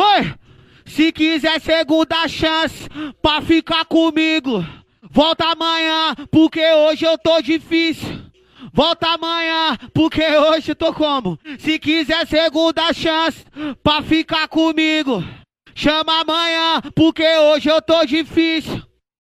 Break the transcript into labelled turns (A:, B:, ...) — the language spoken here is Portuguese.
A: Oi! Se quiser segunda chance pra ficar comigo, volta amanhã, porque hoje eu tô difícil. Volta amanhã, porque hoje eu tô como? Se quiser segunda chance pra ficar comigo, chama amanhã, porque hoje eu tô difícil.